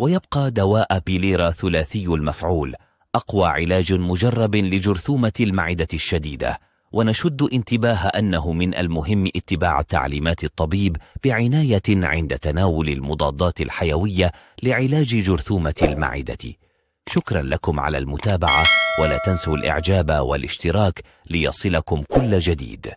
ويبقى دواء بيليرا ثلاثي المفعول أقوى علاج مجرب لجرثومة المعدة الشديدة ونشد انتباه أنه من المهم اتباع تعليمات الطبيب بعناية عند تناول المضادات الحيوية لعلاج جرثومة المعدة شكرا لكم على المتابعة ولا تنسوا الإعجاب والاشتراك ليصلكم كل جديد